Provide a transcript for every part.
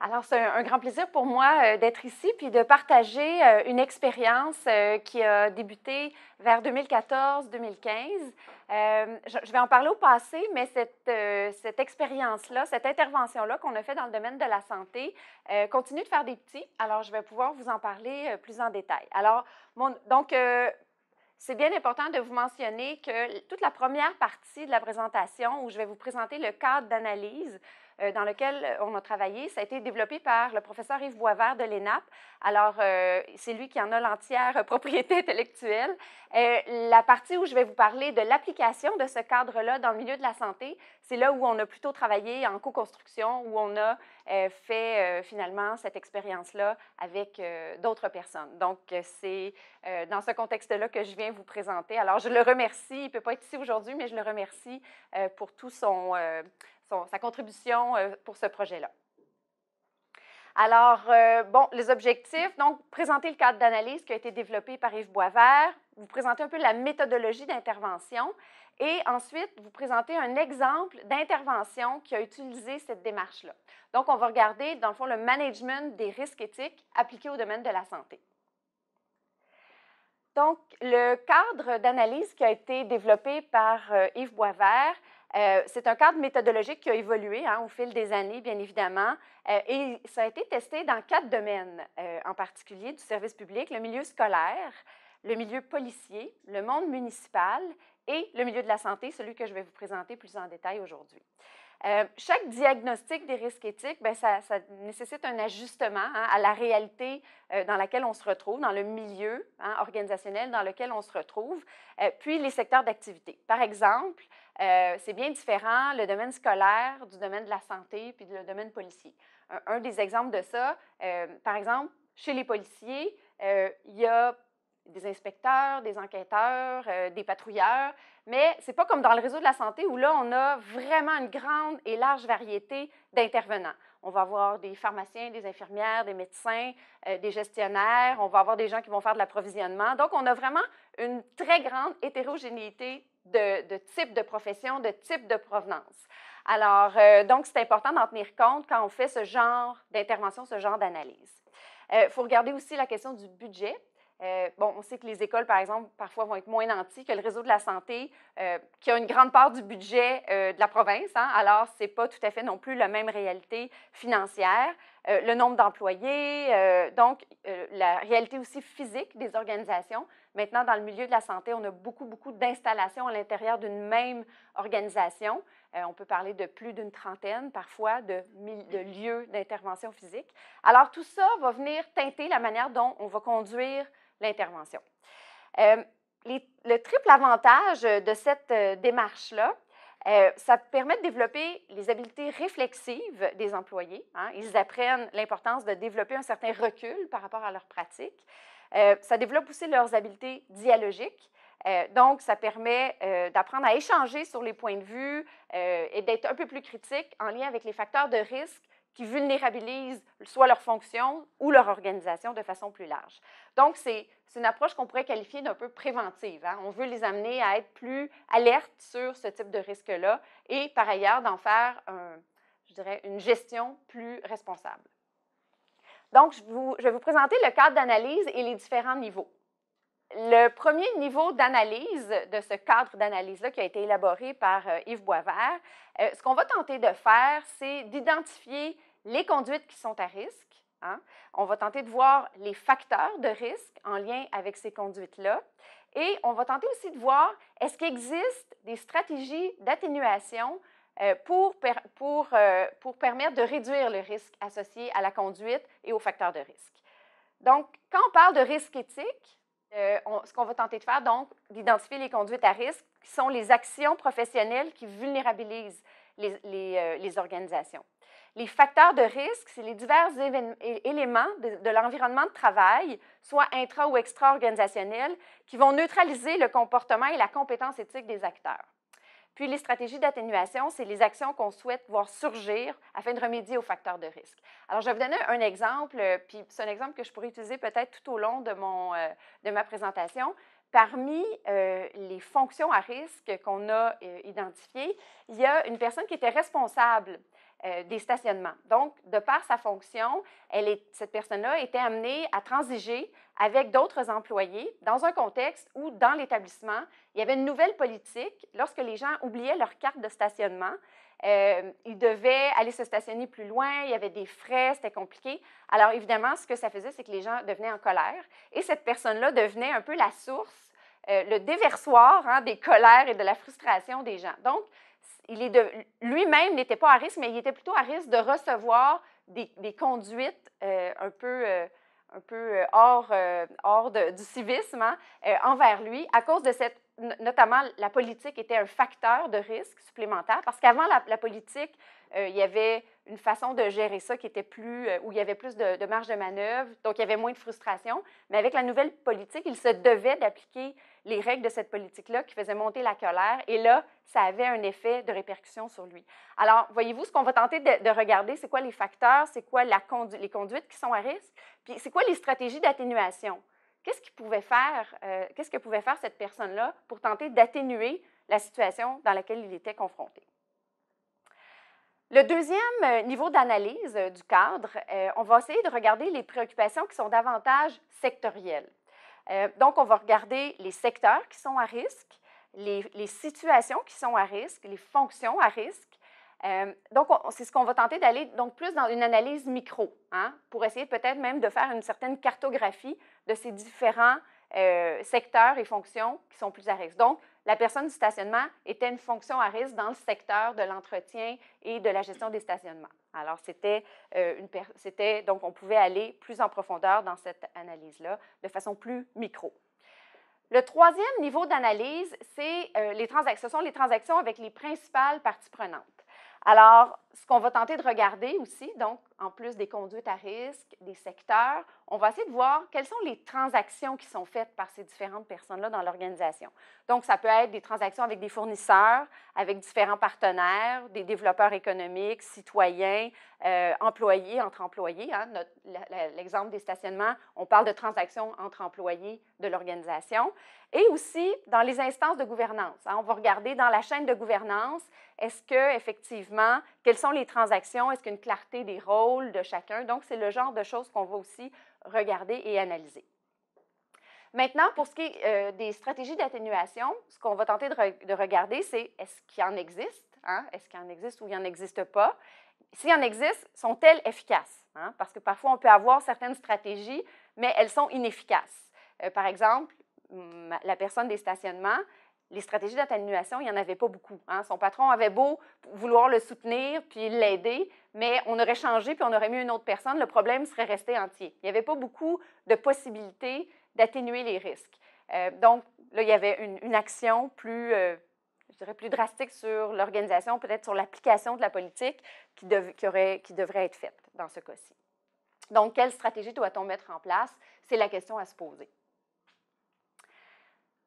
Alors, c'est un, grand plaisir pour moi euh, d'être ici puis de partager euh, une expérience euh, qui a débuté vers 2014-2015. je, vais en parler au passé, mais cette, cette expérience-là, cette intervention-là qu'on a fait dans le domaine de la santé continue de faire des petits. Alors, je vais pouvoir vous en parler plus en détail. Alors, donc, c'est bien important de vous mentionner que toute la première partie de la présentation où je vais vous présenter le cadre d'analyse, euh, dans lequel euh, on a travaillé. Ça a été développé par le professeur Yves Boisvert de l'ENAP. Alors, euh, c'est lui qui en a l'entière propriété intellectuelle. la partie où je vais vous parler de l'application de ce cadre-là dans le milieu de la santé, c'est là où on a plutôt travaillé en co-construction, où on a fait finalement cette expérience-là avec d'autres personnes. Donc, c'est dans ce contexte-là que je viens vous présenter. Alors, je le remercie. Il ne peut pas être ici aujourd'hui, mais je le remercie pour tout son, sa contribution euh, pour ce projet-là. Alors, euh, bon, les objectifs, donc présenter le cadre d'analyse qui a été développé par Yves Boisvert, vous présenter un peu la méthodologie d'intervention et ensuite vous présenter un exemple d'intervention qui a utilisé cette démarche-là. Donc, on va regarder, dans le fond, le management des risques éthiques appliqués au domaine de la santé. Donc, le cadre d'analyse qui a été développé par euh, Yves Boisvert, euh, c'est un cadre méthodologique qui a évolué hein, au fil des années, bien évidemment, euh, et ça a été testé dans quatre domaines, euh, en particulier du service public, le milieu scolaire, le milieu policier, le monde municipal et le milieu de la santé, celui que je vais vous présenter plus en détail aujourd'hui. Euh, chaque diagnostic des risques éthiques, ben, ça, nécessite un ajustement hein, à la réalité euh, dans laquelle on se retrouve, dans le milieu hein, organisationnel dans lequel on se retrouve, euh, puis les secteurs d'activité. Par exemple, c'est bien différent le domaine scolaire du domaine de la santé puis du domaine policier. Un, un des exemples de ça, par exemple, chez les policiers, il y a des inspecteurs, des enquêteurs, euh, des patrouilleurs, mais c'est pas comme dans le réseau de la santé où là on a vraiment une grande et large variété d'intervenants. On va avoir des pharmaciens, des infirmières, des médecins, euh, des gestionnaires, on va avoir des gens qui vont faire de l'approvisionnement. Donc on a vraiment une très grande hétérogénéité de, de types de profession, de types de provenance. Alors euh, donc c'est important d'en tenir compte quand on fait ce genre d'intervention, ce genre d'analyse. Il faut regarder aussi la question du budget euh, bon, on sait que les écoles, par exemple, parfois vont être moins nantis que le réseau de la santé, euh, qui a une grande part du budget euh, de la province. Hein. alors, ce n'est pas tout à fait non plus la même réalité financière. le nombre d'employés, donc la réalité aussi physique des organisations. Maintenant, dans le milieu de la santé, on a beaucoup, beaucoup d'installations à l'intérieur d'une même organisation. on peut parler de plus d'une trentaine parfois de, de lieux d'intervention physique. Alors tout ça va venir teinter la manière dont on va conduire l'intervention. Euh, le triple avantage de cette euh, démarche-là, euh, ça permet de développer les habiletés réflexives des employés. Hein. Ils apprennent l'importance de développer un certain recul par rapport à leurs pratiques. ça développe aussi leurs habiletés dialogiques. donc, ça permet d'apprendre à échanger sur les points de vue et d'être un peu plus critique en lien avec les facteurs de risque qui vulnérabilisent soit leur fonction ou leur organisation de façon plus large. Donc, c'est une approche qu'on pourrait qualifier d'un peu préventive. Hein. On veut les amener à être plus alertes sur ce type de risque-là et, par ailleurs, d'en faire, je dirais, une gestion plus responsable. Donc, je, je vais vous présenter le cadre d'analyse et les différents niveaux. Le premier niveau d'analyse de ce cadre d'analyse-là qui a été élaboré par euh, Yves Boisvert, euh, ce qu'on va tenter de faire, c'est d'identifier les conduites qui sont à risque. Hein. On va tenter de voir les facteurs de risque en lien avec ces conduites-là. Et on va tenter aussi de voir est-ce qu'il existe des stratégies d'atténuation euh, euh, pour, permettre de réduire le risque associé à la conduite et aux facteurs de risque. Donc, quand on parle de risque éthique, euh, ce qu'on va tenter de faire, donc, d'identifier les conduites à risque, qui sont les actions professionnelles qui vulnérabilisent les organisations. Les facteurs de risque, c'est les divers éléments de, l'environnement de travail, soit intra ou extra-organisationnel, qui vont neutraliser le comportement et la compétence éthique des acteurs. Puis les stratégies d'atténuation, c'est les actions qu'on souhaite voir surgir afin de remédier aux facteurs de risque. Alors, je vais vous donner un exemple, euh, puis c'est un exemple que je pourrais utiliser peut-être tout au long de, mon, euh, de ma présentation. Parmi euh, les fonctions à risque qu'on a identifiées, il y a une personne qui était responsable euh, des stationnements. Donc, de par sa fonction, elle est, cette personne-là était amenée à transiger avec d'autres employés dans un contexte où, dans l'établissement, il y avait une nouvelle politique. Lorsque les gens oubliaient leur carte de stationnement, euh, ils devaient aller se stationner plus loin, il y avait des frais, c'était compliqué. Alors, évidemment, ce que ça faisait, c'est que les gens devenaient en colère et cette personne-là devenait un peu la source, euh, le déversoir hein, des colères et de la frustration des gens. Donc, lui-même n'était pas à risque, mais il était plutôt à risque de recevoir des, conduites euh, un peu, euh, euh, hors, du civisme hein, envers lui, à cause de cette, notamment la politique était un facteur de risque supplémentaire, parce qu'avant la politique, euh, il y avait une façon de gérer ça qui était plus, euh, où il y avait plus de, marge de manœuvre, donc il y avait moins de frustration. Mais avec la nouvelle politique, il se devait d'appliquer les règles de cette politique-là qui faisait monter la colère. Et là, ça avait un effet de répercussion sur lui. Alors, voyez-vous, ce qu'on va tenter de, regarder, c'est quoi les facteurs, c'est quoi les conduites qui sont à risque, puis c'est quoi les stratégies d'atténuation. Qu'est-ce qu'il pouvait faire, euh, qu'est-ce que pouvait faire cette personne-là pour tenter d'atténuer la situation dans laquelle il était confronté? Le deuxième euh, niveau d'analyse euh, du cadre, euh, on va essayer de regarder les préoccupations qui sont davantage sectorielles. donc, on va regarder les secteurs qui sont à risque, les, situations qui sont à risque, les fonctions à risque. donc, c'est ce qu'on va tenter d'aller donc plus dans une analyse micro, hein, pour essayer peut-être même de faire une certaine cartographie de ces différents secteurs et fonctions qui sont plus à risque. Donc, la personne du stationnement était une fonction à risque dans le secteur de l'entretien et de la gestion des stationnements. Alors, c'était euh, une c'était donc on pouvait aller plus en profondeur dans cette analyse-là de façon plus micro. Le troisième niveau d'analyse, c'est euh, les transactions. Ce sont les transactions avec les principales parties prenantes. Alors, ce qu'on va tenter de regarder aussi, donc en plus des conduites à risque, des secteurs, on va essayer de voir quelles sont les transactions qui sont faites par ces différentes personnes-là dans l'organisation. Donc, ça peut être des transactions avec des fournisseurs, avec différents partenaires, des développeurs économiques, citoyens, euh, employés, entre employés. Hein. L'exemple des stationnements, on parle de transactions entre employés de l'organisation. Et aussi dans les instances de gouvernance. Hein, on va regarder dans la chaîne de gouvernance, est-ce que, effectivement, les transactions? Est-ce qu'il y a une clarté des rôles de chacun? Donc, c'est le genre de choses qu'on va aussi regarder et analyser. Maintenant, pour ce qui est euh, des stratégies d'atténuation, ce qu'on va tenter de, regarder, c'est est-ce qu'il en existe? Hein? Est-ce qu'il en existe ou il en existe pas? S'il en existe, sont-elles efficaces? Hein? Parce que parfois, on peut avoir certaines stratégies, mais elles sont inefficaces. Euh, par exemple, la personne des stationnements, les stratégies d'atténuation, il n'y en avait pas beaucoup. Hein. Son patron avait beau vouloir le soutenir puis l'aider, mais on aurait changé puis on aurait mis une autre personne, le problème serait resté entier. Il n'y avait pas beaucoup de possibilités d'atténuer les risques. Euh, donc, là, il y avait une, action plus, euh, je dirais, plus drastique sur l'organisation, peut-être sur l'application de la politique qui, qui devrait être faite dans ce cas-ci. Donc, quelle stratégie doit-on mettre en place? C'est la question à se poser.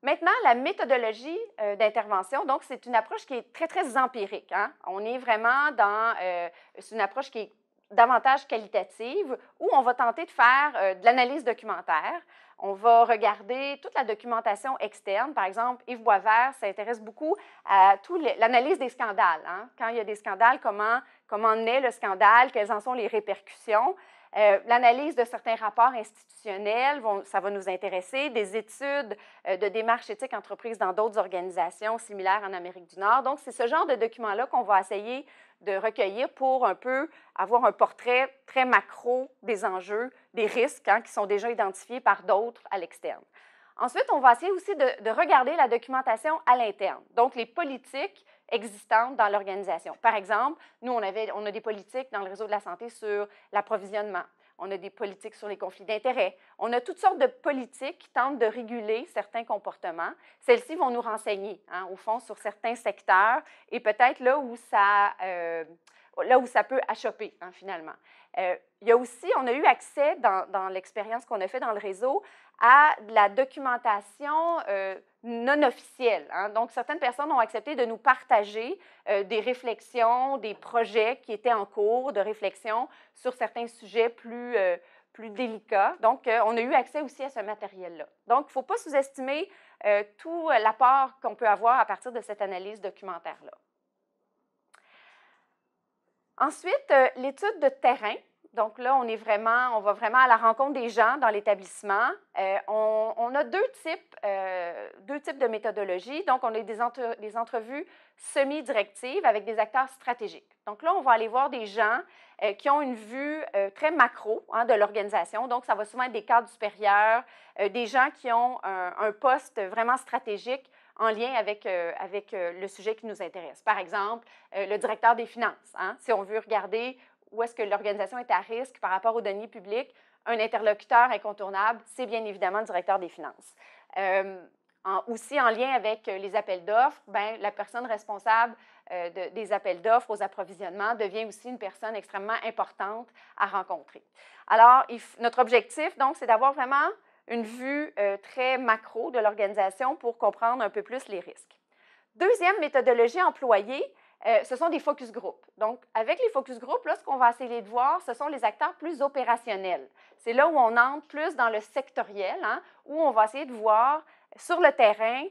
Maintenant, la méthodologie euh, d'intervention, donc c'est une approche qui est très, très empirique. Hein. On est vraiment dans, euh, c'est une approche qui est davantage qualitative où on va tenter de faire euh, de l'analyse documentaire. On va regarder toute la documentation externe. Par exemple, Yves Boisvert s'intéresse beaucoup à l'analyse des scandales. Hein. Quand il y a des scandales, comment, comment naît le scandale, quelles en sont les répercussions. Euh, l'analyse de certains rapports institutionnels, vont, ça va nous intéresser, des études euh, de démarches éthiques entreprises dans d'autres organisations similaires en Amérique du Nord. Donc, c'est ce genre de documents-là qu'on va essayer de recueillir pour un peu avoir un portrait très macro des enjeux, des risques hein, qui sont déjà identifiés par d'autres à l'externe. Ensuite, on va essayer aussi de, de regarder la documentation à l'interne, donc les politiques existantes dans l'organisation. Par exemple, nous, on, avait, on a des politiques dans le réseau de la santé sur l'approvisionnement. On a des politiques sur les conflits d'intérêts. On a toutes sortes de politiques qui tentent de réguler certains comportements. Celles-ci vont nous renseigner, hein, au fond, sur certains secteurs et peut-être là où ça, euh, là où ça peut achoper, hein, finalement. Euh, il y a aussi, on a eu accès dans, dans l'expérience qu'on a fait dans le réseau à de la documentation euh, non officielle. Hein. Donc, certaines personnes ont accepté de nous partager euh, des réflexions, des projets qui étaient en cours de réflexion sur certains sujets plus, euh, plus délicats. Donc, on a eu accès aussi à ce matériel-là. Donc, il ne faut pas sous-estimer tout l'apport qu'on peut avoir à partir de cette analyse documentaire-là. Ensuite, l'étude de terrain donc là, on est vraiment, va vraiment à la rencontre des gens dans l'établissement. Euh, on, a deux types, euh, deux types de méthodologies. Donc, on a des, entrevues semi-directives avec des acteurs stratégiques. Donc là, on va aller voir des gens euh, qui ont une vue très macro hein, de l'organisation. Donc, ça va souvent être des cadres supérieurs, des gens qui ont un, poste vraiment stratégique en lien avec, avec le sujet qui nous intéresse. Par exemple, le directeur des finances. Hein, si on veut regarder où est-ce que l'organisation est à risque par rapport aux données publiques, un interlocuteur incontournable, c'est bien évidemment le directeur des finances. Euh, aussi en lien avec les appels d'offres, ben, la personne responsable euh, des appels d'offres aux approvisionnements devient aussi une personne extrêmement importante à rencontrer. Alors, notre objectif, donc, c'est d'avoir vraiment une vue euh, très macro de l'organisation pour comprendre un peu plus les risques. Deuxième méthodologie employée, euh, ce sont des focus groups. Donc, avec les focus groups, là, ce qu'on va essayer de voir, ce sont les acteurs plus opérationnels. C'est là où on entre plus dans le sectoriel, hein, où on va essayer de voir sur le terrain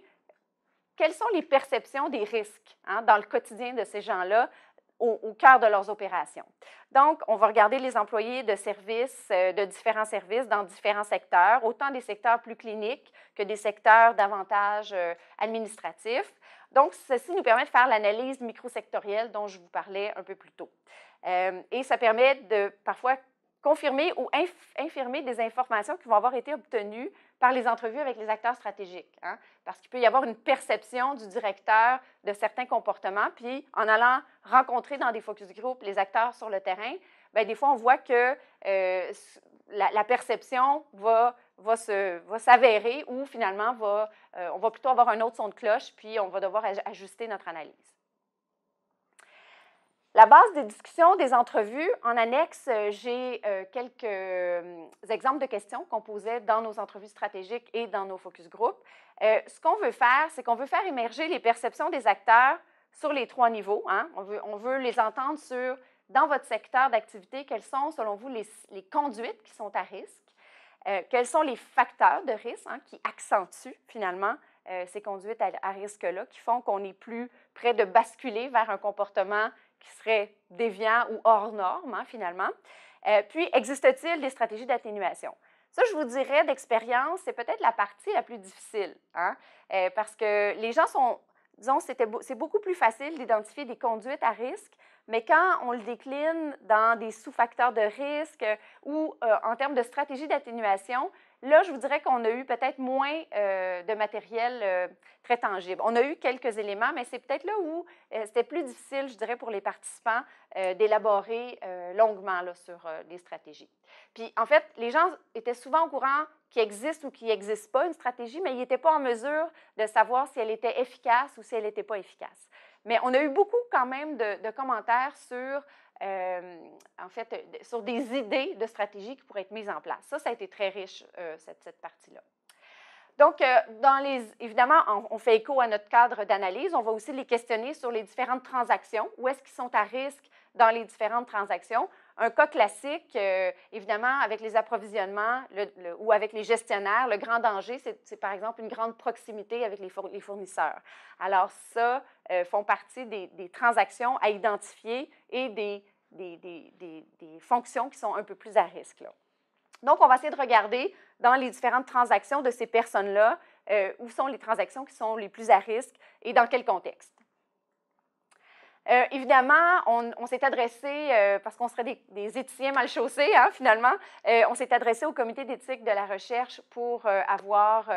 quelles sont les perceptions des risques hein, dans le quotidien de ces gens-là au, cœur de leurs opérations. Donc, on va regarder les employés de services, euh, de différents services dans différents secteurs, autant des secteurs plus cliniques que des secteurs davantage euh, administratifs. Donc, ceci nous permet de faire l'analyse microsectorielle dont je vous parlais un peu plus tôt. Euh, et ça permet de parfois confirmer ou infirmer des informations qui vont avoir été obtenues par les entrevues avec les acteurs stratégiques. Hein. Parce qu'il peut y avoir une perception du directeur de certains comportements, puis en allant rencontrer dans des focus group les acteurs sur le terrain, ben, des fois on voit que euh, la, perception va va, se, va s'avérer ou finalement va, euh, on va plutôt avoir un autre son de cloche, puis on va devoir ajuster notre analyse. La base des discussions, des entrevues, en annexe, euh, j'ai euh, quelques exemples de questions qu'on posait dans nos entrevues stratégiques et dans nos focus group. ce qu'on veut faire, c'est qu'on veut faire émerger les perceptions des acteurs sur les trois niveaux. Hein. On, veut, on veut les entendre sur, dans votre secteur d'activité, quelles sont, selon vous, les, les conduites qui sont à risque euh, quels sont les facteurs de risque hein, qui accentuent finalement euh, ces conduites à, risque-là, qui font qu'on est plus près de basculer vers un comportement qui serait déviant ou hors norme hein, finalement? Euh, puis, existe-t-il des stratégies d'atténuation? Ça, je vous dirais d'expérience, c'est peut-être la partie la plus difficile, hein. parce que les gens sont, disons, c'est beaucoup plus facile d'identifier des conduites à risque mais quand on le décline dans des sous-facteurs de risque ou euh, en termes de stratégie d'atténuation, là, je vous dirais qu'on a eu peut-être moins euh, de matériel euh, très tangible. On a eu quelques éléments, mais c'est peut-être là où c'était plus difficile, je dirais, pour les participants d'élaborer longuement sur des stratégies. Puis, en fait, les gens étaient souvent au courant qu'il existe ou qu'il n'existe pas une stratégie, mais ils n'étaient pas en mesure de savoir si elle était efficace ou si elle n'était pas efficace. Mais on a eu beaucoup quand même de, commentaires sur, euh, en fait, sur des idées de stratégies qui pourraient être mises en place. Ça, ça a été très riche, euh, cette, partie-là. Donc, euh, dans les, évidemment, on, fait écho à notre cadre d'analyse. On va aussi les questionner sur les différentes transactions. Où est-ce qu'ils sont à risque dans les différentes transactions? Un cas classique, euh, évidemment, avec les approvisionnements ou avec les gestionnaires, le grand danger, c'est par exemple une grande proximité avec les, fournisseurs. Alors ça, euh, font partie des, transactions à identifier et des, fonctions qui sont un peu plus à risque. Donc, on va essayer de regarder dans les différentes transactions de ces personnes-là euh, où sont les transactions qui sont les plus à risque et dans quel contexte. Euh, évidemment, on, s'est adressé, euh, parce qu'on serait des, des, éthiciens mal chaussés, hein, finalement, euh, on s'est adressé au comité d'éthique de la recherche pour avoir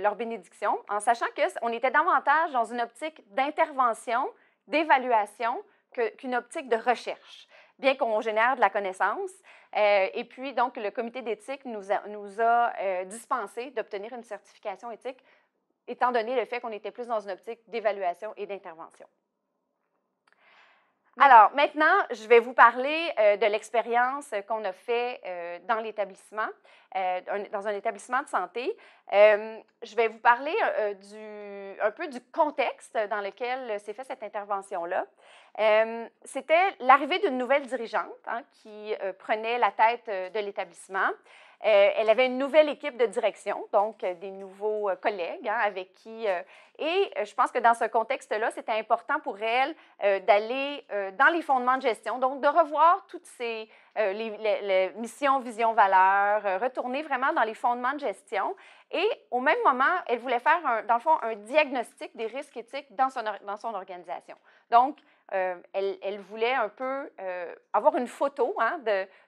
leur bénédiction, en sachant qu'on était davantage dans une optique d'intervention, d'évaluation, qu'une optique de recherche bien qu'on génère de la connaissance. et puis, donc, le comité d'éthique nous a, nous dispensé d'obtenir une certification éthique, étant donné le fait qu'on était plus dans une optique d'évaluation et d'intervention. Alors, maintenant, je vais vous parler euh, de l'expérience qu'on a fait euh, dans l'établissement, euh, dans un établissement de santé. je vais vous parler du, un peu du contexte dans lequel s'est faite cette intervention-là. C'était l'arrivée d'une nouvelle dirigeante hein, qui prenait la tête de l'établissement. Euh, elle avait une nouvelle équipe de direction, donc euh, des nouveaux euh, collègues hein, avec qui. et je pense que dans ce contexte-là, c'était important pour elle d'aller dans les fondements de gestion, donc de revoir toutes ces missions, visions, valeurs, retourner vraiment dans les fondements de gestion. Et au même moment, elle voulait faire, dans le fond, un diagnostic des risques éthiques dans son, dans son organisation. Donc, euh, elle, voulait un peu euh, avoir une photo hein,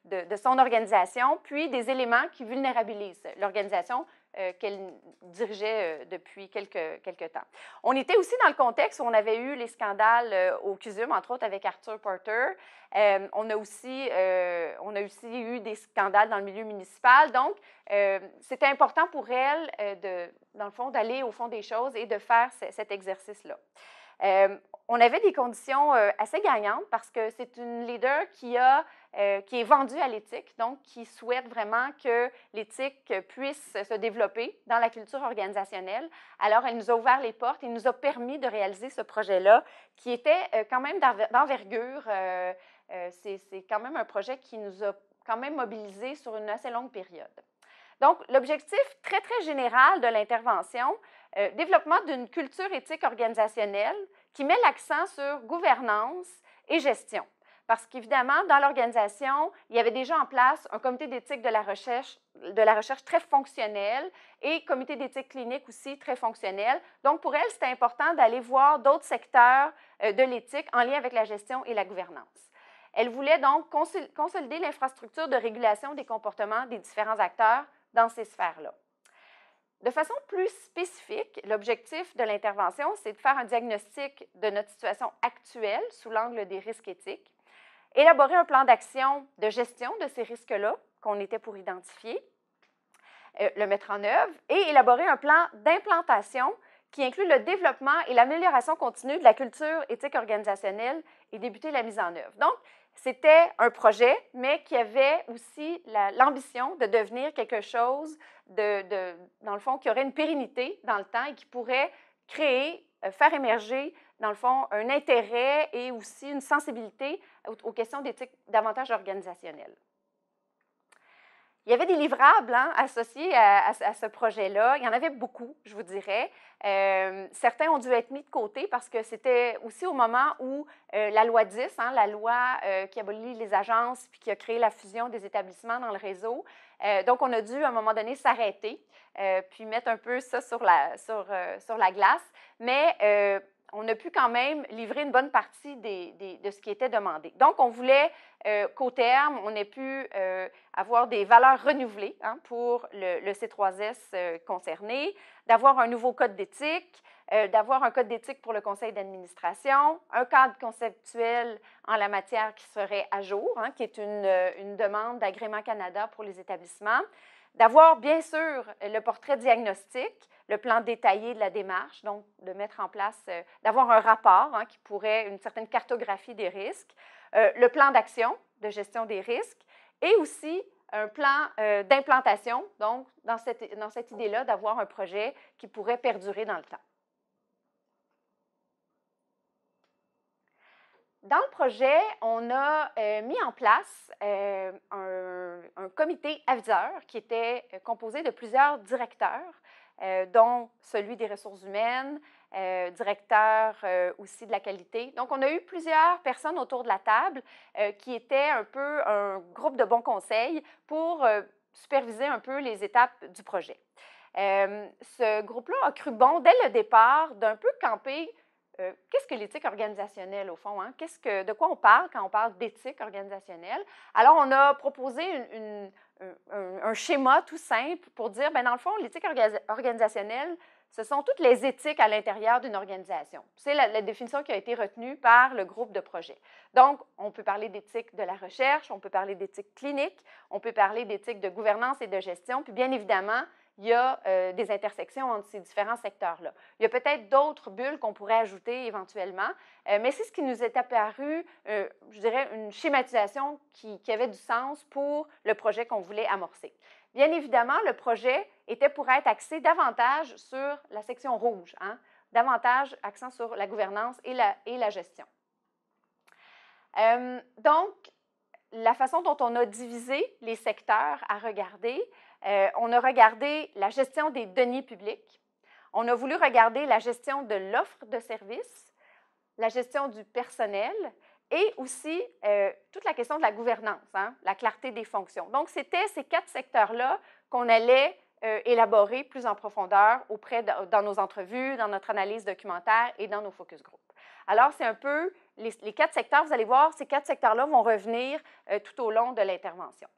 de, son organisation, puis des éléments qui vulnérabilisent l'organisation euh, qu'elle dirigeait depuis quelques, temps. On était aussi dans le contexte où on avait eu les scandales au CUSUM, entre autres avec Arthur Porter. on, a aussi, on a aussi eu des scandales dans le milieu municipal. Donc, c'était important pour elle, dans le fond, d'aller au fond des choses et de faire cet exercice-là. Euh, on avait des conditions euh, assez gagnantes parce que c'est une leader euh, qui, est vendue à l'éthique, donc qui souhaite vraiment que l'éthique puisse se développer dans la culture organisationnelle. Alors, elle nous a ouvert les portes et nous a permis de réaliser ce projet-là, qui était quand même d'envergure. c'est quand même un projet qui nous a quand même mobilisés sur une assez longue période. Donc, l'objectif très, très général de l'intervention, euh, développement d'une culture éthique organisationnelle qui met l'accent sur gouvernance et gestion. Parce qu'évidemment, dans l'organisation, il y avait déjà en place un comité d'éthique de la recherche, de la recherche très fonctionnel et comité d'éthique clinique aussi très fonctionnel. Donc, pour elle, c'était important d'aller voir d'autres secteurs euh, de l'éthique en lien avec la gestion et la gouvernance. Elle voulait donc consolider l'infrastructure de régulation des comportements des différents acteurs dans ces sphères-là. De façon plus spécifique, l'objectif de l'intervention, c'est de faire un diagnostic de notre situation actuelle sous l'angle des risques éthiques, élaborer un plan d'action de gestion de ces risques-là qu'on était pour identifier, euh, le mettre en œuvre et élaborer un plan d'implantation qui inclut le développement et l'amélioration continue de la culture éthique organisationnelle et débuter la mise en œuvre. Donc, c'était un projet, mais qui avait aussi l'ambition de devenir quelque chose, de, de, dans le fond, qui aurait une pérennité dans le temps et qui pourrait créer, euh, faire émerger, dans le fond, un intérêt et aussi une sensibilité aux, questions d'éthique davantage organisationnelle. Il y avait des livrables hein, associés à, ce projet-là. Il y en avait beaucoup, je vous dirais. Euh, certains ont dû être mis de côté parce que c'était aussi au moment où euh, la loi 10, hein, la loi euh, qui abolit les agences puis qui a créé la fusion des établissements dans le réseau. donc, on a dû à un moment donné s'arrêter puis mettre un peu ça sur la, sur, sur la glace. Mais on a pu quand même livrer une bonne partie de ce qui était demandé. Donc, on voulait euh, qu'au terme, on ait pu euh, avoir des valeurs renouvelées hein, pour le, C3S euh, concerné, d'avoir un nouveau code d'éthique, d'avoir un code d'éthique pour le conseil d'administration, un cadre conceptuel en la matière qui serait à jour, hein, qui est une demande d'agrément Canada pour les établissements. D'avoir, bien sûr, le portrait diagnostique, le plan détaillé de la démarche, donc de mettre en place, euh, d'avoir un rapport hein, qui pourrait, une certaine cartographie des risques, euh, le plan d'action de gestion des risques et aussi un plan euh, d'implantation, donc dans cette, dans cette idée-là d'avoir un projet qui pourrait perdurer dans le temps. dans le projet, on a euh, mis en place euh, un, comité aviseur qui était euh, composé de plusieurs directeurs, dont celui des ressources humaines, directeur aussi de la qualité. Donc, on a eu plusieurs personnes autour de la table qui étaient un peu un groupe de bons conseils pour superviser un peu les étapes du projet. ce groupe-là a cru bon dès le départ d'un peu camper euh, qu'est-ce que l'éthique organisationnelle au fond? Hein? que, de quoi on parle quand on parle d'éthique organisationnelle? Alors, on a proposé un, schéma tout simple pour dire, ben, dans le fond, l'éthique organisationnelle, ce sont toutes les éthiques à l'intérieur d'une organisation. C'est la, la, définition qui a été retenue par le groupe de projet. Donc, on peut parler d'éthique de la recherche, on peut parler d'éthique clinique, on peut parler d'éthique de gouvernance et de gestion, puis bien évidemment, il y a euh, des intersections entre ces différents secteurs-là. Il y a peut-être d'autres bulles qu'on pourrait ajouter éventuellement, euh, mais c'est ce qui nous est apparu, euh, je dirais, une schématisation qui, avait du sens pour le projet qu'on voulait amorcer. Bien évidemment, le projet était pour être axé davantage sur la section rouge, hein, davantage accent sur la gouvernance et et la gestion. donc, la façon dont on a divisé les secteurs à regarder, euh, on a regardé la gestion des deniers publics. On a voulu regarder la gestion de l'offre de services, la gestion du personnel et aussi euh, toute la question de la gouvernance, hein, la clarté des fonctions. Donc, c'était ces quatre secteurs-là qu'on allait euh, élaborer plus en profondeur auprès dans nos entrevues, dans notre analyse documentaire et dans nos focus group. Alors, c'est un peu les, quatre secteurs, vous allez voir, ces quatre secteurs-là vont revenir tout au long de l'intervention.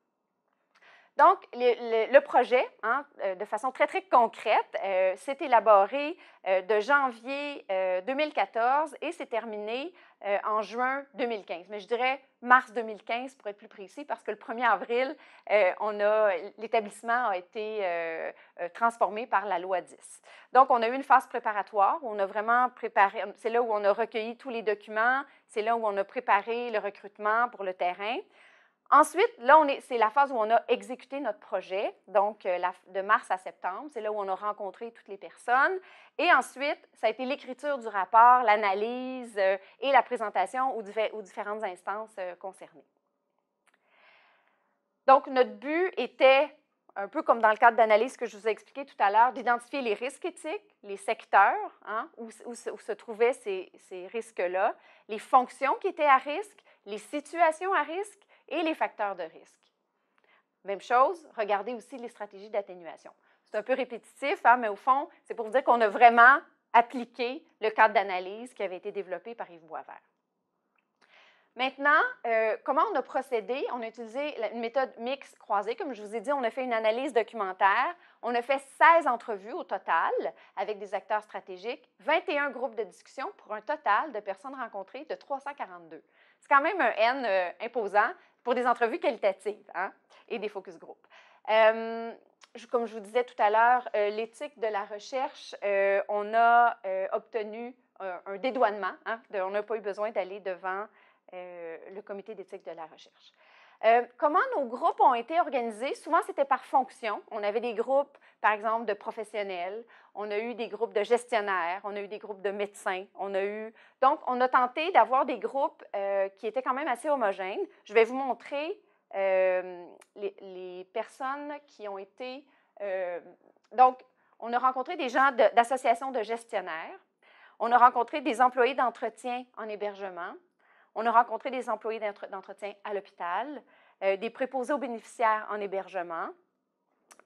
Donc, le, projet, hein, euh, de façon très, très concrète, euh, s'est élaboré euh, de janvier 2014 et s'est terminé en juin 2015. Mais je dirais mars 2015 pour être plus précis, parce que le 1er avril, l'établissement a été transformé par la loi 10. Donc, on a eu une phase préparatoire où on a vraiment préparé, c'est là où on a recueilli tous les documents, c'est là où on a préparé le recrutement pour le terrain. Ensuite, là, c'est la phase où on a exécuté notre projet, donc euh, de mars à septembre. C'est là où on a rencontré toutes les personnes. Et ensuite, ça a été l'écriture du rapport, l'analyse euh, et la présentation aux, différentes instances euh, concernées. Donc, notre but était, un peu comme dans le cadre d'analyse que je vous ai expliqué tout à l'heure, d'identifier les risques éthiques, les secteurs hein, où, se trouvaient ces risques-là, les fonctions qui étaient à risque, les situations à risque et les facteurs de risque. Même chose, regardez aussi les stratégies d'atténuation. C'est un peu répétitif, hein, mais au fond, c'est pour vous dire qu'on a vraiment appliqué le cadre d'analyse qui avait été développé par Yves Boisvert. Maintenant, euh, comment on a procédé? On a utilisé une méthode mixte croisée. Comme je vous ai dit, on a fait une analyse documentaire. On a fait 16 entrevues au total avec des acteurs stratégiques, 21 groupes de discussion pour un total de personnes rencontrées de 342. C'est quand même un N euh, imposant, pour des entrevues qualitatives hein, et des focus group. Euh, comme je vous disais tout à l'heure, euh, l'éthique de la recherche, euh, on a obtenu un dédouanement. Hein, on n'a pas eu besoin d'aller devant le comité d'éthique de la recherche. Euh, comment nos groupes ont été organisés? Souvent, c'était par fonction. On avait des groupes, par exemple, de professionnels. On a eu des groupes de gestionnaires. On a eu des groupes de médecins. On a eu... Donc, on a tenté d'avoir des groupes euh, qui étaient quand même assez homogènes. Je vais vous montrer euh, les, personnes qui ont été... donc, on a rencontré des gens d'associations de gestionnaires. On a rencontré des employés d'entretien en hébergement. On a rencontré des employés d'entretien à l'hôpital, euh, des préposés aux bénéficiaires en hébergement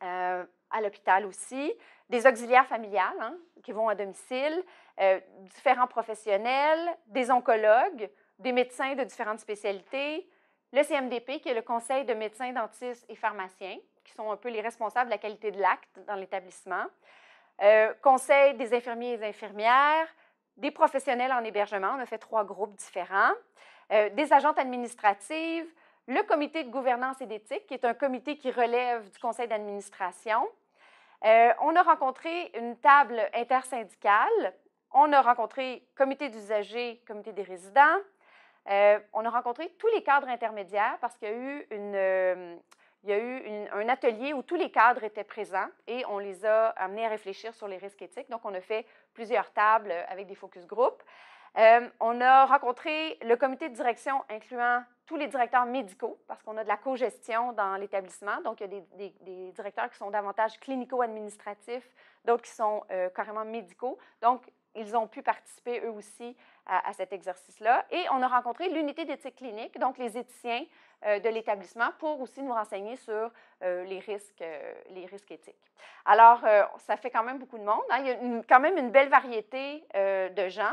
euh, à l'hôpital aussi, des auxiliaires familiales hein, qui vont à domicile, euh, différents professionnels, des oncologues, des médecins de différentes spécialités, le CMDP qui est le Conseil de médecins, dentistes et pharmaciens qui sont un peu les responsables de la qualité de l'acte dans l'établissement, conseil des infirmiers et infirmières, des professionnels en hébergement, on a fait trois groupes différents, euh, des agentes administratives, le comité de gouvernance et d'éthique, qui est un comité qui relève du conseil d'administration. Euh, on a rencontré une table intersyndicale, on a rencontré comité d'usagers, comité des résidents, euh, on a rencontré tous les cadres intermédiaires parce qu'il y a eu une il y a eu un atelier où tous les cadres étaient présents et on les a amenés à réfléchir sur les risques éthiques. Donc, on a fait plusieurs tables avec des focus group. Euh, on a rencontré le comité de direction incluant tous les directeurs médicaux parce qu'on a de la co-gestion dans l'établissement. Donc, il y a des, directeurs qui sont davantage clinico-administratifs, d'autres qui sont euh, carrément médicaux. Donc, ils ont pu participer eux aussi à cet exercice-là. Et on a rencontré l'unité d'éthique clinique, donc les éthiciens euh, de l'établissement pour aussi nous renseigner sur euh, les, risques, euh, les risques éthiques. Alors, ça fait quand même beaucoup de monde. Hein. Il y a quand même une belle variété de gens.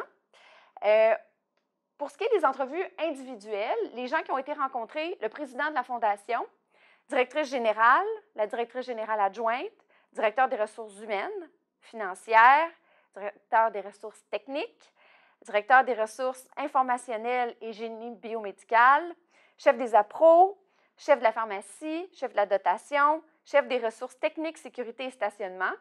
pour ce qui est des entrevues individuelles, les gens qui ont été rencontrés, le président de la Fondation, directrice générale, la directrice générale adjointe, directeur des ressources humaines, financières, directeur des ressources techniques, directeur des ressources informationnelles et génie biomédical, chef des appros, chef de la pharmacie, chef de la dotation, chef des ressources techniques, sécurité et stationnement,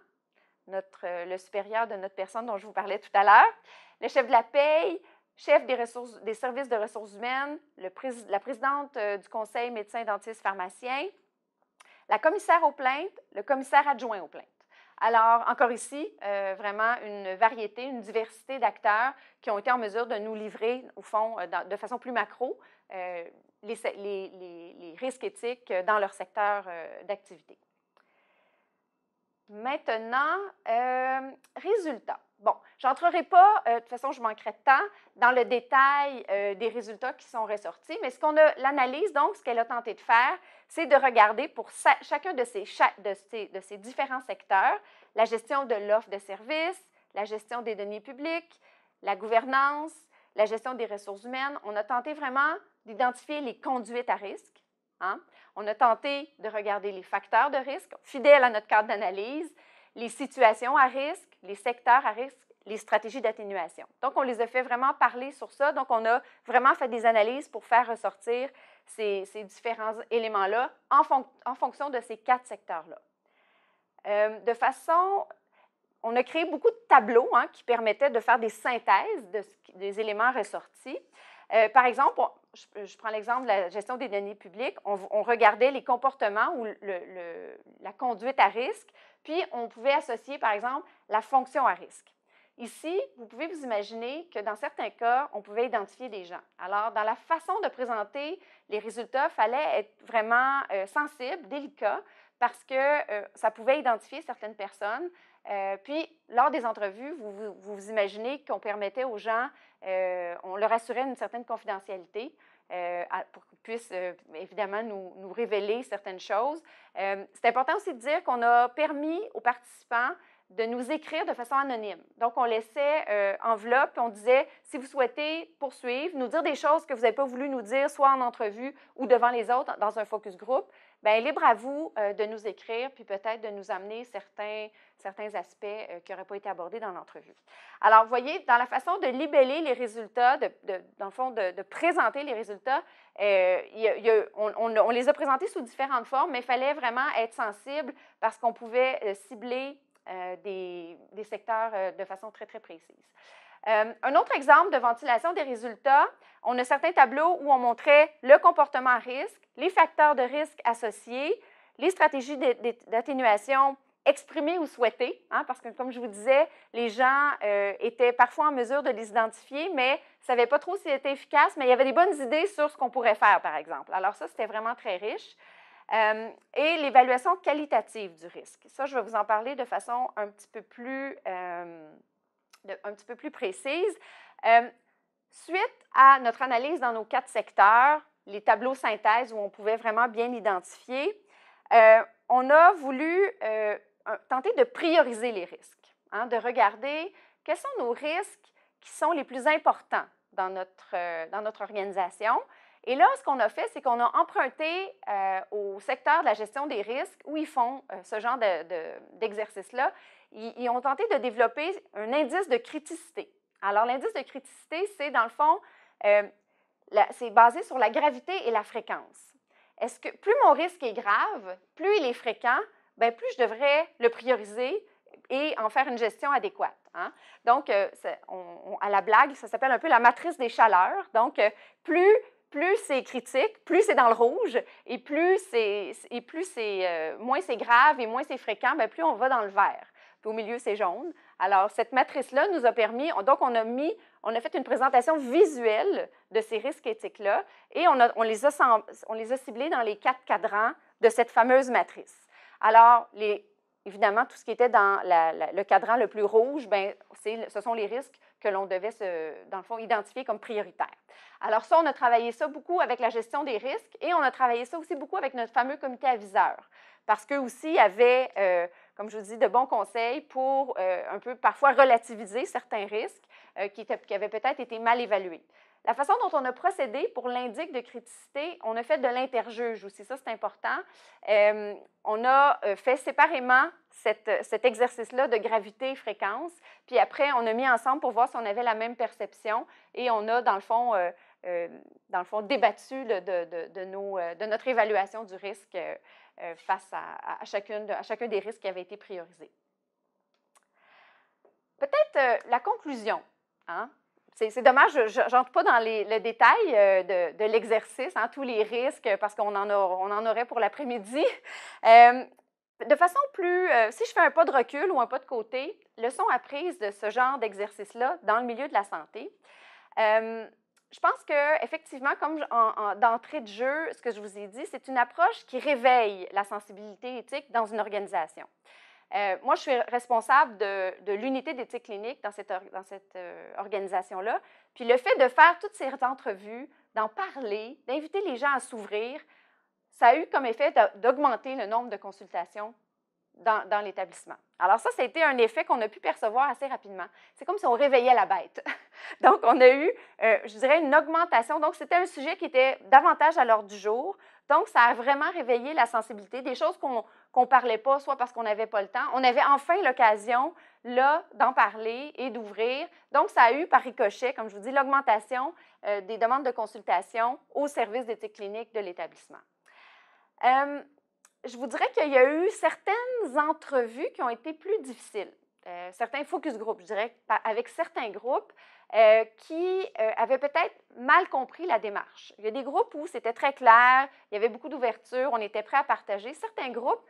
euh, le supérieur de notre personne dont je vous parlais tout à l'heure, le chef de la paye, chef des, ressources, des services de ressources humaines, la présidente euh, du conseil médecin, dentiste, pharmacien, la commissaire aux plaintes, le commissaire adjoint aux plaintes. Alors, encore ici, euh, vraiment une variété, une diversité d'acteurs qui ont été en mesure de nous livrer, au fond, de façon plus macro, les, risques éthiques euh, dans leur secteur euh, d'activité. Maintenant, euh, résultats. Bon, j'entrerai pas, de toute façon, je manquerai de temps, dans le détail des résultats qui sont ressortis, mais ce qu'on a, l'analyse, donc, ce qu'elle a tenté de faire, c'est de regarder pour chacun de ces, de, ces, différents secteurs, la gestion de l'offre de services, la gestion des données publiques, la gouvernance, la gestion des ressources humaines. On a tenté vraiment d'identifier les conduites à risque. Hein. On a tenté de regarder les facteurs de risque, fidèles à notre carte d'analyse, les situations à risque, les secteurs à risque, les stratégies d'atténuation. Donc, on les a fait vraiment parler sur ça. Donc, on a vraiment fait des analyses pour faire ressortir ces, différents éléments-là en, fonction de ces quatre secteurs-là. Euh, de façon on a créé beaucoup de tableaux hein, qui permettaient de faire des synthèses des éléments ressortis. Euh, par exemple, je, prends l'exemple de la gestion des données publiques. On, regardait les comportements ou la conduite à risque, puis on pouvait associer, par exemple, la fonction à risque. Ici, vous pouvez vous imaginer que dans certains cas, on pouvait identifier des gens. Alors, dans la façon de présenter les résultats, il fallait être vraiment euh, sensible, délicat, parce que euh, ça pouvait identifier certaines personnes. Euh, puis, lors des entrevues, vous vous, imaginez qu'on permettait aux gens, euh, on leur assurait une certaine confidentialité euh, pour qu'ils puissent évidemment nous, nous, révéler certaines choses. C'est important aussi de dire qu'on a permis aux participants de nous écrire de façon anonyme. Donc, on laissait enveloppe, on disait, si vous souhaitez poursuivre, nous dire des choses que vous n'avez pas voulu nous dire, soit en entrevue ou devant les autres dans un focus group, ben, libre à vous euh, de nous écrire, puis peut-être de nous amener certains, certains aspects euh, qui n'auraient pas été abordés dans l'entrevue. Alors, vous voyez, dans la façon de libeller les résultats, de, dans le fond, de, présenter les résultats, euh, on, les a présentés sous différentes formes, mais il fallait vraiment être sensible parce qu'on pouvait cibler des, des, secteurs de façon très, très précise. Euh, un autre exemple de ventilation des résultats, on a certains tableaux où on montrait le comportement à risque, les facteurs de risque associés, les stratégies d'atténuation exprimées ou souhaitées, hein, parce que comme je vous disais, les gens euh, étaient parfois en mesure de les identifier, mais ne savaient pas trop s'ils étaient efficaces, mais il y avait des bonnes idées sur ce qu'on pourrait faire, par exemple. Alors ça, c'était vraiment très riche. Euh, et l'évaluation qualitative du risque. Ça, je vais vous en parler de façon un petit peu plus un petit peu plus précise. Euh, suite à notre analyse dans nos quatre secteurs, les tableaux synthèses où on pouvait vraiment bien identifier, euh, on a voulu euh, tenter de prioriser les risques, hein, de regarder quels sont nos risques qui sont les plus importants dans notre, dans notre organisation. Et là, ce qu'on a fait, c'est qu'on a emprunté au secteur de la gestion des risques où ils font ce genre d'exercice-là ils, ont tenté de développer un indice de criticité. Alors, l'indice de criticité, c'est dans le fond, euh, c'est basé sur la gravité et la fréquence. Est-ce que plus mon risque est grave, plus il est fréquent, bien, plus je devrais le prioriser et en faire une gestion adéquate. Hein. Donc, euh, on, à la blague, ça s'appelle un peu la matrice des chaleurs. Donc, euh, plus plus c'est critique, plus c'est dans le rouge, et plus c'est, et plus c'est, moins c'est grave et moins c'est fréquent, bien, plus on va dans le vert au milieu, c'est jaune. Alors, cette matrice-là nous a permis, donc on a mis, on a fait une présentation visuelle de ces risques éthiques-là et on, on, les a, on les a ciblés dans les quatre cadrans de cette fameuse matrice. Alors, les, évidemment, tout ce qui était dans le cadran le plus rouge, ben, ce sont les risques que l'on devait, dans le fond, identifier comme prioritaires. Alors ça, on a travaillé ça beaucoup avec la gestion des risques et on a travaillé ça aussi beaucoup avec notre fameux comité aviseur, parce qu'eux aussi avaient... Euh, comme je vous dis, de bons conseils pour euh, un peu parfois relativiser certains risques euh, qui, qui avaient peut-être été mal évalués. La façon dont on a procédé pour l'indic de criticité, on a fait de l'interjuge aussi, ça c'est important. Euh, on a fait séparément cet exercice-là de gravité et fréquence, puis après on a mis ensemble pour voir si on avait la même perception et on a dans le fond... Euh, dans le fond, débattu de, de, euh, de, notre évaluation du risque euh, face à, chacune, à chacun des risques qui avaient été priorisés. Peut-être la conclusion. Hein. C'est dommage, je n'entre pas dans les, le détail de, l'exercice, hein, tous les risques, parce qu'on en, en, aurait pour l'après-midi. de façon plus, si je fais un pas de recul ou un pas de côté, leçon apprise de ce genre d'exercice-là dans le milieu de la santé. Euh, je pense que effectivement, comme en, d'entrée de jeu, ce que je vous ai dit, c'est une approche qui réveille la sensibilité éthique dans une organisation. Euh, moi, je suis responsable de, l'unité d'éthique clinique dans cette, dans cette euh, organisation-là. Puis le fait de faire toutes ces entrevues, d'en parler, d'inviter les gens à s'ouvrir, ça a eu comme effet d'augmenter le nombre de consultations dans, l'établissement. Alors ça, ça a été un effet qu'on a pu percevoir assez rapidement. C'est comme si on réveillait la bête. donc, on a eu, euh, je dirais, une augmentation. Donc, c'était un sujet qui était davantage à l'ordre du jour. Donc, ça a vraiment réveillé la sensibilité, des choses qu'on ne parlait pas, soit parce qu'on n'avait pas le temps. On avait enfin l'occasion, là, d'en parler et d'ouvrir. Donc, ça a eu par ricochet, comme je vous dis, l'augmentation euh, des demandes de consultation au service d'éthique clinique de l'établissement. Euh, je vous dirais qu'il y a eu certaines entrevues qui ont été plus difficiles. Euh, certains focus group, je dirais, avec certains groupes euh, qui euh, avaient peut-être mal compris la démarche. Il y a des groupes où c'était très clair, il y avait beaucoup d'ouverture, on était prêt à partager. Certains groupes,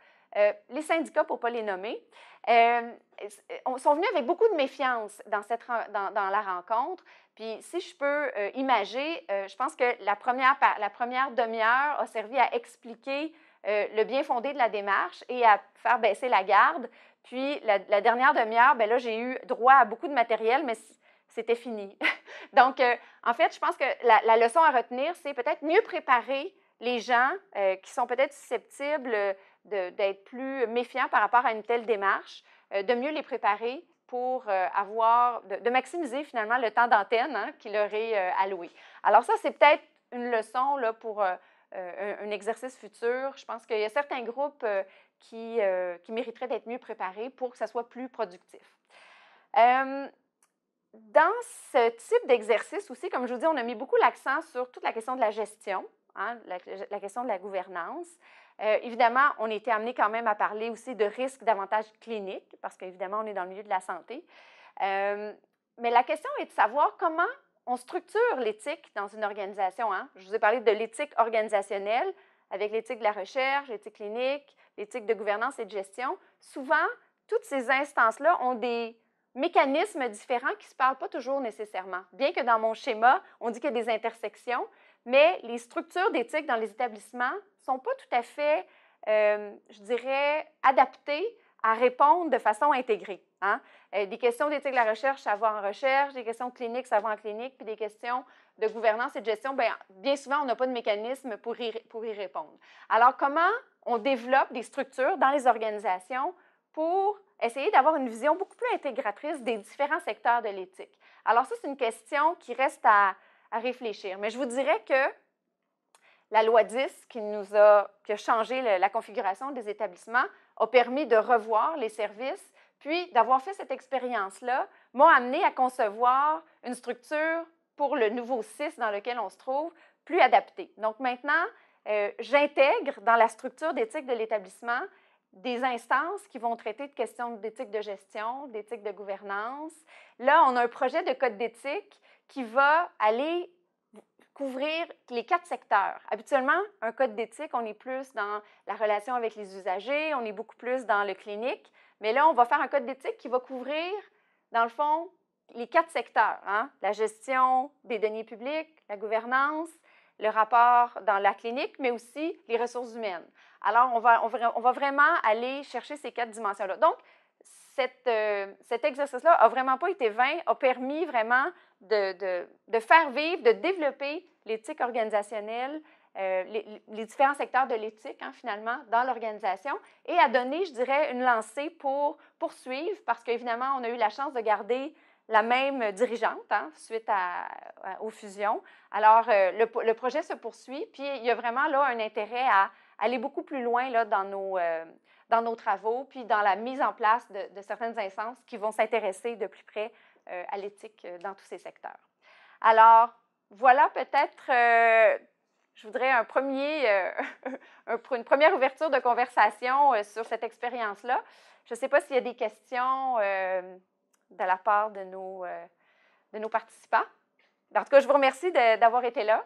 les syndicats, pour ne pas les nommer, sont venus avec beaucoup de méfiance dans, cette, dans, la rencontre. Puis, si je peux imaginer, je pense que la première, la première demi-heure a servi à expliquer euh, le bien fondé de la démarche et à faire baisser la garde. Puis la, dernière demi-heure, ben là, j'ai eu droit à beaucoup de matériel, mais c'était fini. Donc, euh, en fait, je pense que la, leçon à retenir, c'est peut-être mieux préparer les gens euh, qui sont peut-être susceptibles d'être plus méfiants par rapport à une telle démarche, de mieux les préparer pour avoir, de, maximiser finalement le temps d'antenne qu'il hein, qui leur est alloué. Alors ça, c'est peut-être une leçon là, pour euh, un, exercice futur. Je pense qu'il y a certains groupes euh, euh, qui, mériteraient d'être mieux préparés pour que ça soit plus productif. dans ce type d'exercice aussi, comme je vous dis, on a mis beaucoup l'accent sur toute la question de la gestion, hein, la, question de la gouvernance. évidemment, on était amené quand même à parler aussi de risques davantage cliniques, parce qu'évidemment, on est dans le milieu de la santé. mais la question est de savoir comment on structure l'éthique dans une organisation. Hein. Je vous ai parlé de l'éthique organisationnelle avec l'éthique de la recherche, l'éthique clinique, l'éthique de gouvernance et de gestion. Souvent, toutes ces instances-là ont des mécanismes différents qui ne se parlent pas toujours nécessairement. Bien que dans mon schéma, on dit qu'il y a des intersections, mais les structures d'éthique dans les établissements ne sont pas tout à fait, euh, je dirais, adaptées à répondre de façon intégrée. Hein. Euh, des questions d'éthique de la recherche, ça va en recherche, des questions cliniques, ça va en clinique, puis des questions de gouvernance et de gestion, bien, bien souvent, on n'a pas de mécanisme pour y, pour y répondre. Alors, comment on développe des structures dans les organisations pour essayer d'avoir une vision beaucoup plus intégratrice des différents secteurs de l'éthique? Alors, ça, c'est une question qui reste à, réfléchir. Mais je vous dirais que la loi 10 qui nous a, qui a changé la configuration des établissements a permis de revoir les services, puis d'avoir fait cette expérience-là m'a amené à concevoir une structure pour le nouveau CIS dans lequel on se trouve plus adaptée. Donc maintenant, euh, j'intègre dans la structure d'éthique de l'établissement des instances qui vont traiter de questions d'éthique de gestion, d'éthique de gouvernance. Là, on a un projet de code d'éthique qui va aller couvrir les quatre secteurs. Habituellement, un code d'éthique, on est plus dans la relation avec les usagers, on est beaucoup plus dans le clinique, mais là, on va faire un code d'éthique qui va couvrir, dans le fond, les quatre secteurs, hein. la gestion des données publiques, la gouvernance, le rapport dans la clinique, mais aussi les ressources humaines. Alors, on va, on va, on va vraiment aller chercher ces quatre dimensions-là. Donc, cette, euh, cet exercice-là a vraiment pas été vain, a permis vraiment de, de, de faire vivre, de développer l'éthique organisationnelle, euh, les, les, différents secteurs de l'éthique, hein, finalement, dans l'organisation, et a donné, je dirais, une lancée pour poursuivre, parce qu'évidemment, on a eu la chance de garder la même dirigeante hein, suite à, aux fusions. Alors, euh, le, projet se poursuit, puis il y a vraiment là un intérêt à aller beaucoup plus loin là, dans nos, dans nos travaux, puis dans la mise en place de, certaines instances qui vont s'intéresser de plus près euh, à l'éthique euh, dans tous ces secteurs. Alors, voilà peut-être, euh, je voudrais un premier, une première ouverture de conversation sur cette expérience-là. Je ne sais pas s'il y a des questions de la part de nos, de nos participants. En tout cas, je vous remercie d'avoir été là.